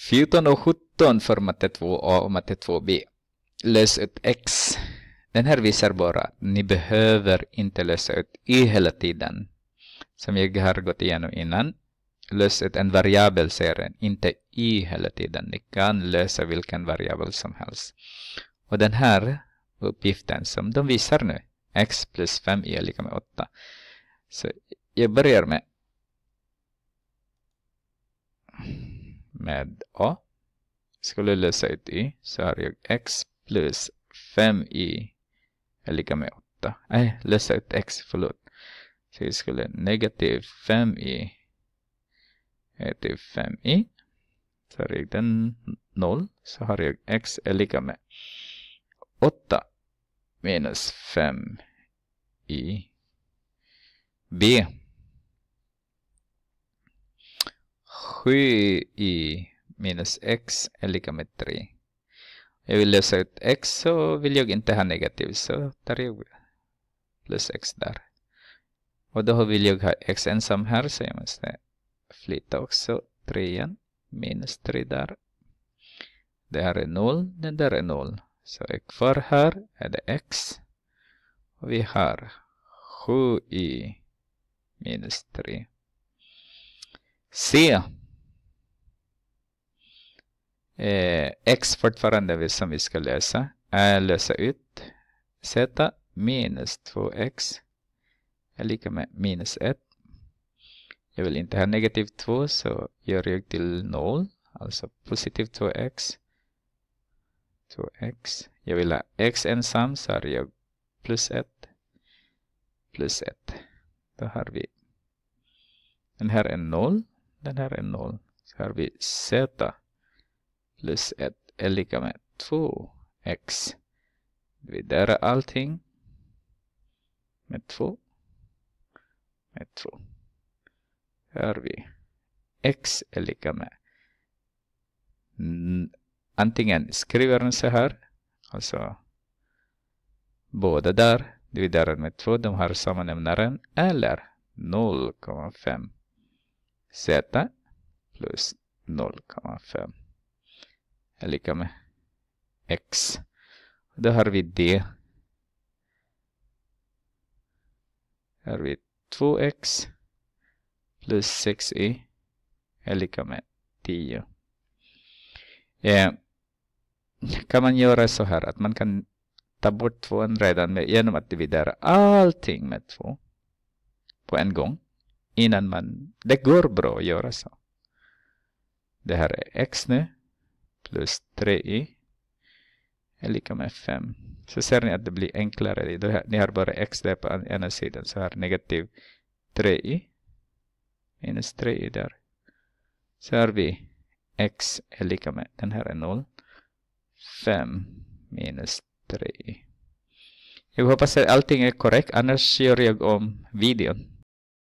14 och 17 för matte 2a och matte 2b. Lös ut x. Den här visar bara att ni behöver inte lösa ut y hela tiden. Som jag har gått igenom innan. Lös ut en variabel säger inte y hela tiden. Ni kan lösa vilken variabel som helst. Och den här uppgiften som de visar nu, x plus 5y är lika med 8. Så jag börjar med med a. Skulle lösa ut y så har jag x plus 5y är lika med 8. Nej, lösa ut x, förlåt. Så jag skulle negativ 5y är till 5 y Så har jag den 0 så har jag x är lika med 8 minus 5 y b. 7i minus x är lika med 3. Jag vill lösa ut x så vill jag inte ha negativ så tar jag plus x där. Och då vill jag ha x ensam här så jag måste flytta också 3 igen. Minus 3 där. Det här är 0, den där är 0. Så är kvar här är det x. Och vi har 7i minus 3. C eh, x fortfarande som vi ska lösa är lösa ut z minus 2x är lika med minus 1. Jag vill inte ha negativ 2 så gör jag till 0, alltså positiv 2x. 2x. Jag vill ha x ensam så har jag plus 1 plus 1. Då har vi den här är 0, den här är 0. Så har vi z plus 1 är lika med 2x. Dividera allting med 2. Med 2. Hör vi. x är lika med antingen skriver den så här, alltså båda där, dividerar med 2, de har samma nämnaren, eller 0,5 z plus 0,5 är lika med x. Då har vi d. Här har vi 2x plus 6y är lika med 10. Eh, kan man göra så här att man kan ta bort 2 redan med, genom att dividera allting med 2 på en gång innan man, det går bra att göra så. Det här är x nu plus 3i är lika med 5. Så ser ni att det blir enklare. Ni har bara x där på ena sidan. Så här negativ 3i minus 3i där. Så har vi x är lika med, den här är 0. 5 minus 3i. Jag hoppas att allting är korrekt, annars gör jag om videon.